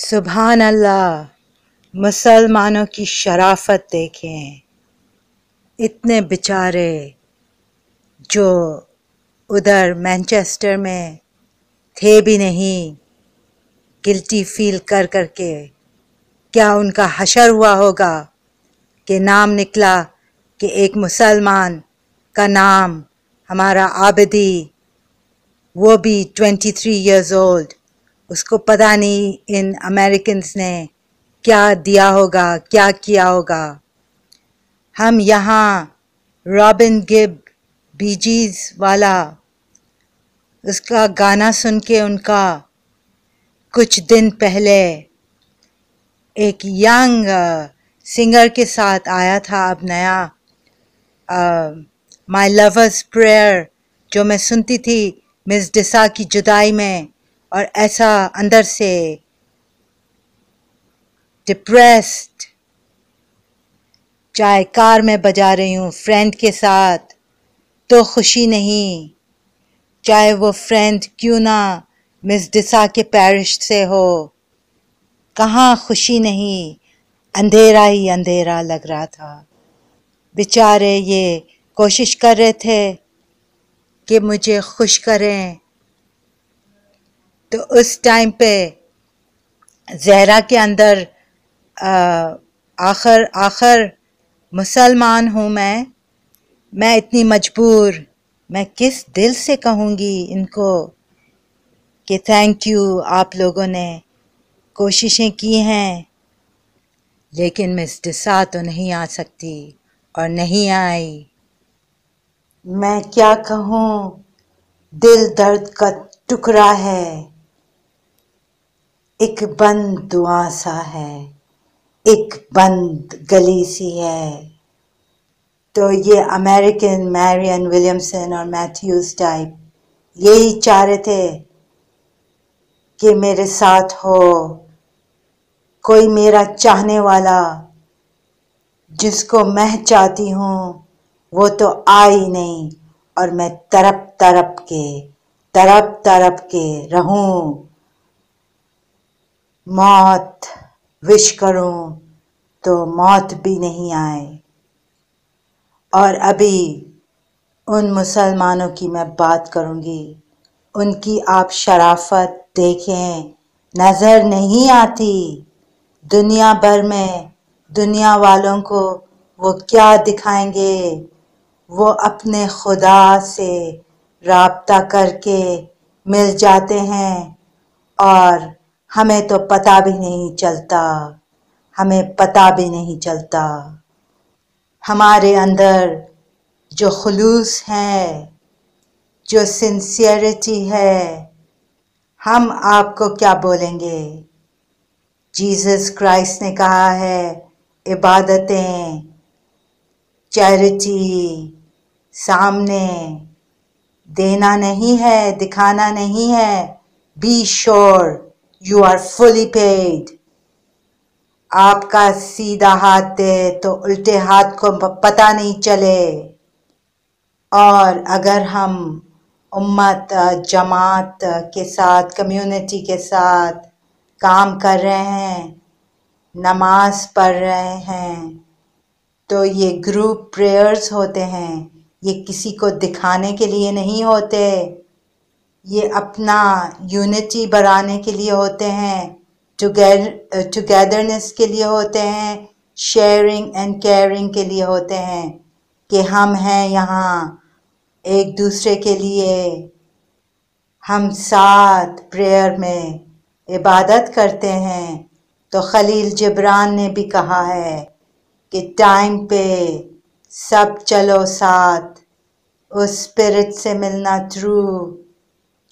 सुबह अल्लाह मुसलमानों की शराफत देखें इतने बेचारे जो उधर मैनचेस्टर में थे भी नहीं गिल्टी फील कर कर के क्या उनका हशर हुआ होगा कि नाम निकला कि एक मुसलमान का नाम हमारा आबदी वो भी ट्वेंटी थ्री ईयर्स ओल्ड उसको पता नहीं इन अमेरिकन ने क्या दिया होगा क्या किया होगा हम यहाँ रॉबिन गिब बीजीज वाला उसका गाना सुन के उनका कुछ दिन पहले एक यंग सिंगर uh, के साथ आया था अब नया माय लवर्स प्रेयर जो मैं सुनती थी मिस डिसा की जुदाई में और ऐसा अंदर से डिप्रेस्ड चाहे कार में बजा रही हूँ फ्रेंड के साथ तो खुशी नहीं चाहे वो फ्रेंड क्यों ना मिस डिसा के पैरिश से हो कहाँ खुशी नहीं अंधेरा ही अंधेरा लग रहा था बेचारे ये कोशिश कर रहे थे कि मुझे खुश करें तो उस टाइम पे जहरा के अंदर आखिर आखिर मुसलमान हूँ मैं मैं इतनी मजबूर मैं किस दिल से कहूँगी इनको कि थैंक यू आप लोगों ने कोशिशें की हैं लेकिन मिस डिसा तो नहीं आ सकती और नहीं आई मैं क्या कहूँ दिल दर्द का टुकड़ा है एक बंद दुआ सा है एक बंद गली सी है तो ये अमेरिकन मैरियन विलियमसन और मैथ्यूज टाइप यही चाह रहे थे कि मेरे साथ हो कोई मेरा चाहने वाला जिसको मैं चाहती हूँ वो तो आ ही नहीं और मैं तरप तरप के तरप तरप के रहूँ मौत विश करूं तो मौत भी नहीं आए और अभी उन मुसलमानों की मैं बात करूंगी उनकी आप शराफत देखें नज़र नहीं आती दुनिया भर में दुनिया वालों को वो क्या दिखाएंगे वो अपने खुदा से रबता करके मिल जाते हैं और हमें तो पता भी नहीं चलता हमें पता भी नहीं चलता हमारे अंदर जो खलूस है जो सिंसियरिटी है हम आपको क्या बोलेंगे जीसस क्राइस्ट ने कहा है इबादतें चैरिटी सामने देना नहीं है दिखाना नहीं है be sure sure, you are fully paid आपका सीधा हाथ दे तो उल्टे हाथ को पता नहीं चले और अगर हम उम्मत जमात के साथ कम्युनिटी के साथ काम कर रहे हैं नमाज पढ़ रहे हैं तो ये ग्रुप प्रेयर्स होते हैं ये किसी को दिखाने के लिए नहीं होते ये अपना यूनिटी बढ़ाने के लिए होते हैं टुगेदरनेस uh, के लिए होते हैं शेयरिंग एंड केयरिंग के लिए होते हैं कि हम हैं यहाँ एक दूसरे के लिए हम साथ प्रेयर में इबादत करते हैं तो खलील जबरान ने भी कहा है कि टाइम पे सब चलो साथ उस स्पिरिट से मिलना थ्रू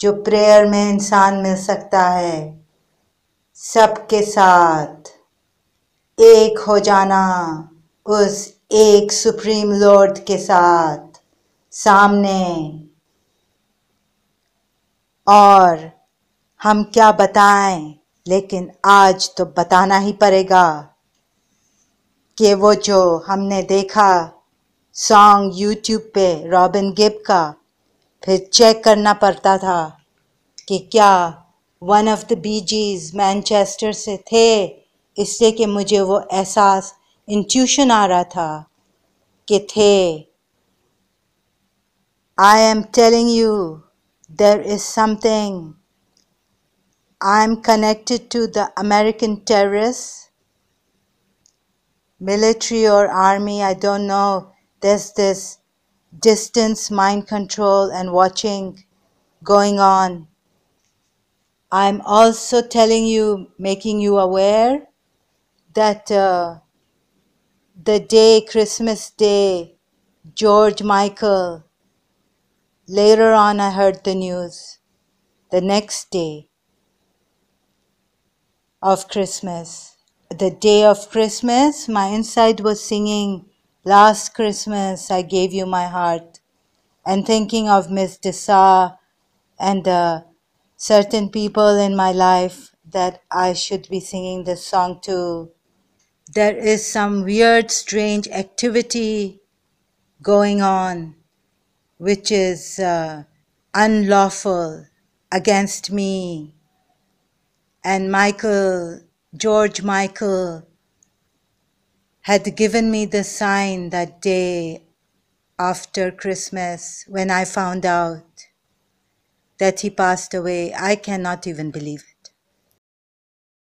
जो प्रेयर में इंसान मिल सकता है सबके साथ एक हो जाना उस एक सुप्रीम लॉर्ड के साथ सामने और हम क्या बताएं लेकिन आज तो बताना ही पड़ेगा कि वो जो हमने देखा सॉन्ग यूट्यूब पे रॉबिन गिब का फिर चेक करना पड़ता था कि क्या one of the Bee Gees Manchester से थे इससे कि मुझे वो एहसास इंट्यूशन आ रहा था कि थे I am telling you there is something I am connected to the American टेरिस मिलिट्री और army I don't know this this distance mind control and watching going on. I'm also telling you, making you aware that uh, the day, Christmas Day, George Michael, later on I heard the news, the next day of Christmas. The day of Christmas, my inside was singing Last Christmas, I gave you my heart, and thinking of Miss Dessart and certain people in my life that I should be singing this song to. There is some weird, strange activity going on which is uh, unlawful against me. And Michael, George Michael, had given me the sign that day after Christmas when I found out that he passed away. I cannot even believe it.